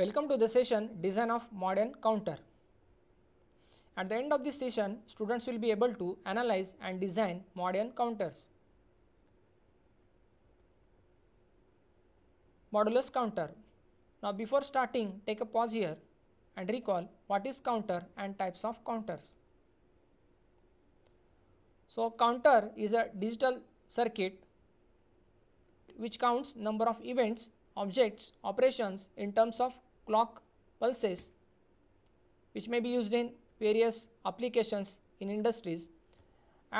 Welcome to the session Design of Modern Counter. At the end of this session, students will be able to analyze and design modern counters. Modulus counter. Now before starting, take a pause here and recall what is counter and types of counters. So counter is a digital circuit which counts number of events, objects, operations in terms of clock pulses which may be used in various applications in industries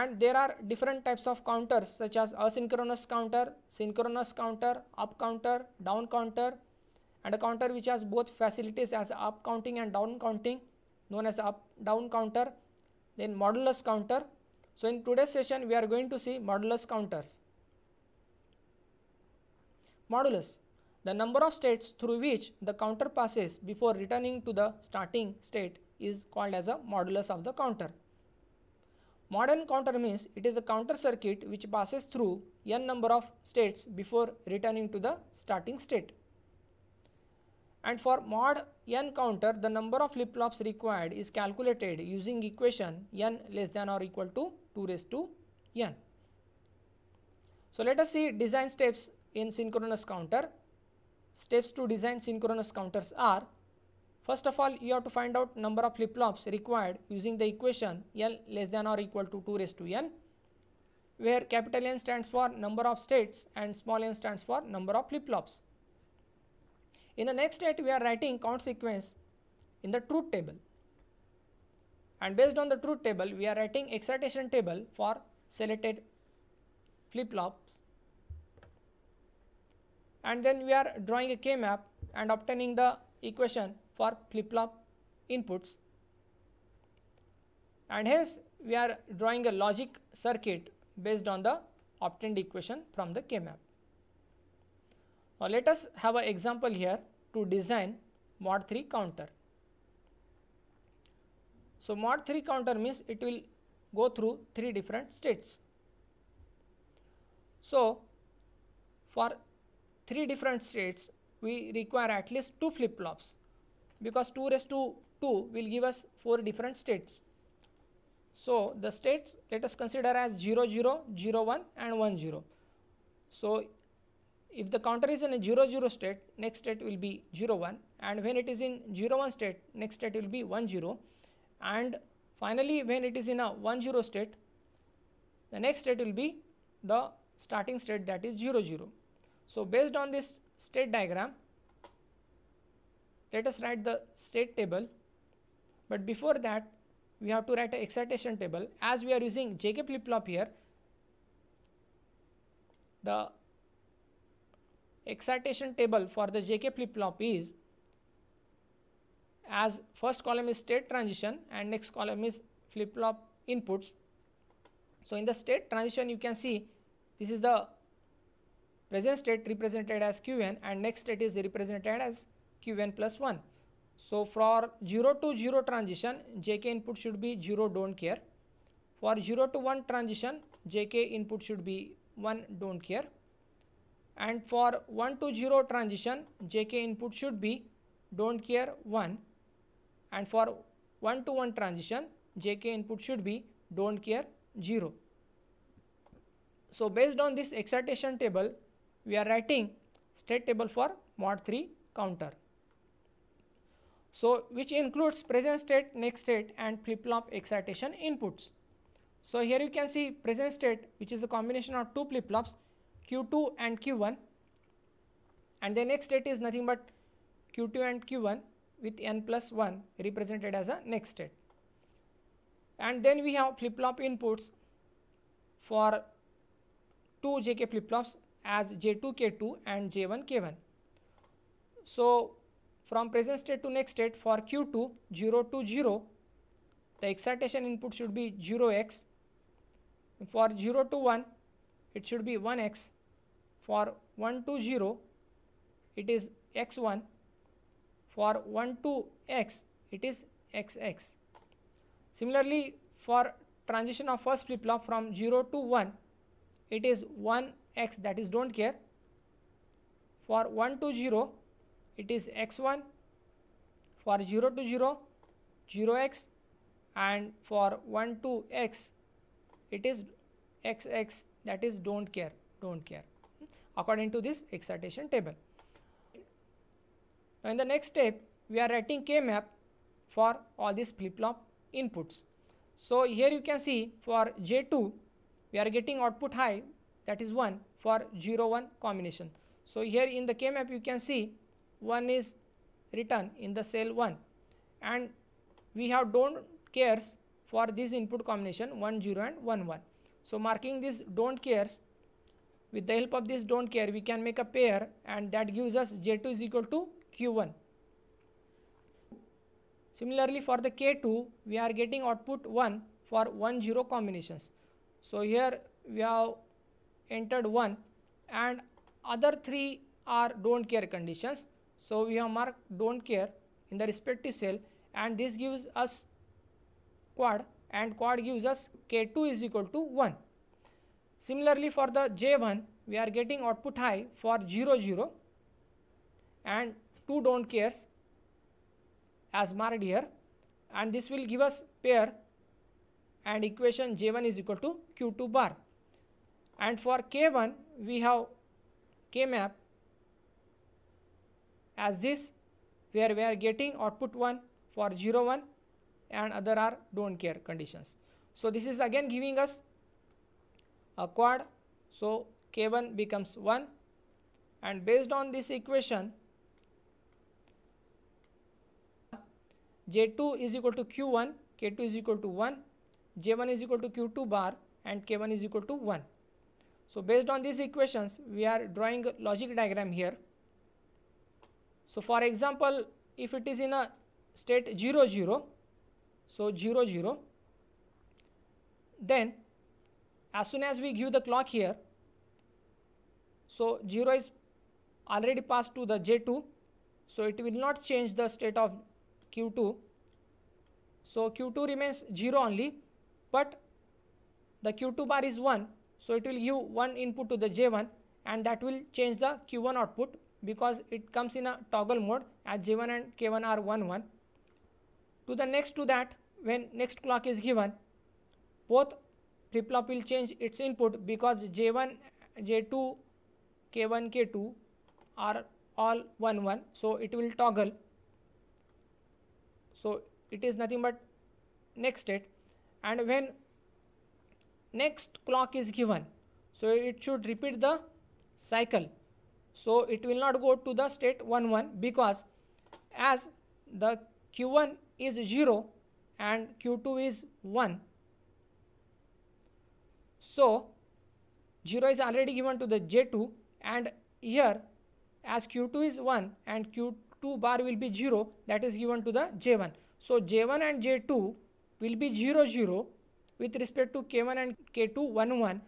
and there are different types of counters such as asynchronous counter, synchronous counter, up counter, down counter and a counter which has both facilities as up counting and down counting known as up down counter then modulus counter. So in today's session we are going to see modulus counters. Modulus the number of states through which the counter passes before returning to the starting state is called as a modulus of the counter. Modern counter means it is a counter circuit which passes through n number of states before returning to the starting state. And for mod n counter, the number of flip-flops required is calculated using equation n less than or equal to 2 raised to n. So, let us see design steps in synchronous counter steps to design synchronous counters are first of all you have to find out number of flip-flops required using the equation L less than or equal to 2 raised to N where capital N stands for number of states and small n stands for number of flip-flops. In the next state we are writing count sequence in the truth table and based on the truth table we are writing excitation table for selected flip-flops and then we are drawing a k-map and obtaining the equation for flip-flop inputs and hence we are drawing a logic circuit based on the obtained equation from the K-map. Now, let us have an example here to design mod 3 counter. So, mod 3 counter means it will go through 3 different states. So, for three different states, we require at least two flip-flops because 2 raised to 2 will give us four different states. So, the states let us consider as 0, 0, 0, 1 and 1, 0. So, if the counter is in a 0, 0 state, next state will be 0, 1 and when it is in 0, 1 state, next state will be 1, 0 and finally, when it is in a 1, 0 state, the next state will be the starting state that is 0, 0. So, based on this state diagram, let us write the state table, but before that we have to write an excitation table as we are using JK flip flop here. The excitation table for the JK flip flop is as first column is state transition and next column is flip flop inputs. So, in the state transition you can see this is the present state represented as qn and next state is represented as qn plus 1. So, for 0 to 0 transition jk input should be 0 don't care. For 0 to 1 transition jk input should be 1 don't care. And for 1 to 0 transition jk input should be don't care 1 and for 1 to 1 transition jk input should be don't care 0. So, based on this excitation table we are writing state table for mod 3 counter. So, which includes present state, next state and flip flop excitation inputs. So, here you can see present state which is a combination of two flip flops Q2 and Q1 and the next state is nothing but Q2 and Q1 with n plus 1 represented as a next state. And then we have flip flop inputs for two JK flip flops as J2K2 and J1K1. So, from present state to next state for Q2 0 to 0 the excitation input should be 0x for 0 to 1 it should be 1x for 1 to 0 it is x1 for 1 to x it is xx similarly for transition of first flip flop from 0 to 1 it is 1 x that is don't care for 1 to 0 it is x1 for 0 to 0 0x and for 1 to x it is xx that is don't care don't care according to this excitation table now in the next step we are writing k map for all these flip flop inputs so here you can see for j2 we are getting output high that is 1 for 0 1 combination. So, here in the K map you can see 1 is written in the cell 1 and we have don't cares for this input combination 1 0 and 1 1. So, marking this don't cares with the help of this don't care we can make a pair and that gives us J2 is equal to Q1. Similarly, for the K2 we are getting output 1 for 1 0 combinations. So, here we have entered one and other three are don't care conditions. So, we have marked don't care in the respective cell and this gives us quad and quad gives us K2 is equal to 1. Similarly, for the J1 we are getting output high for 0 0 and 2 don't cares as marked here and this will give us pair and equation J1 is equal to Q2 bar and for K1 we have K-map as this where we are getting output 1 for 0 1 and other are don't care conditions. So this is again giving us a quad so K1 becomes 1 and based on this equation J2 is equal to Q1, K2 is equal to 1, J1 is equal to Q2 bar and K1 is equal to 1. So, based on these equations, we are drawing a logic diagram here. So, for example, if it is in a state 0, 0, so 0, 0, then as soon as we give the clock here, so 0 is already passed to the J2, so it will not change the state of Q2. So Q2 remains 0 only, but the Q2 bar is 1 so, it will give one input to the J1 and that will change the Q1 output because it comes in a toggle mode as J1 and K1 are 1 1. To the next to that when next clock is given both flip flop will change its input because J1, J2, K1, K2 are all 1 1 so it will toggle. So, it is nothing but next state and when next clock is given so it should repeat the cycle so it will not go to the state 1 1 because as the q1 is 0 and q2 is 1 so 0 is already given to the j2 and here as q2 is 1 and q2 bar will be 0 that is given to the j1 so j1 and j2 will be 0 0 with respect to K1 and K2 1 1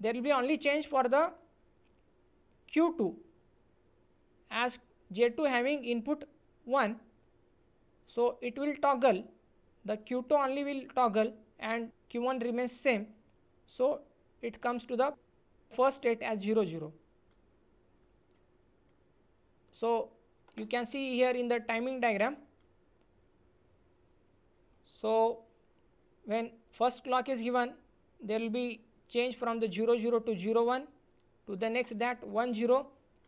there will be only change for the Q2 as J2 having input 1 so it will toggle the Q2 only will toggle and Q1 remains same so it comes to the first state as 0 0 so you can see here in the timing diagram so, when first clock is given, there will be change from the 00 to 01 to the next that 10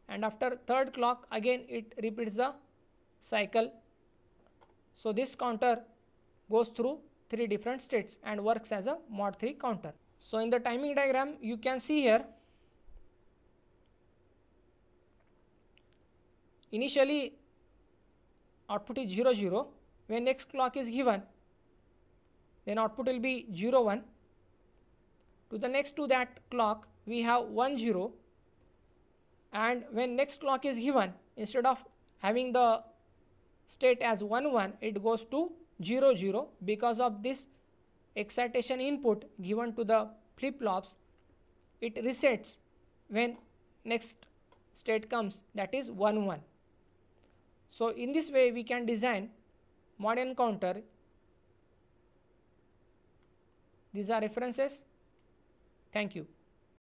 and after third clock again it repeats the cycle. So, this counter goes through three different states and works as a mod 3 counter. So, in the timing diagram you can see here initially output is 00 when next clock is given then output will be 0 1 to the next to that clock we have 1 0 and when next clock is given instead of having the state as 1 1 it goes to 0 0 because of this excitation input given to the flip flops it resets when next state comes that is 1 1. So, in this way we can design modern counter these are references. Thank you.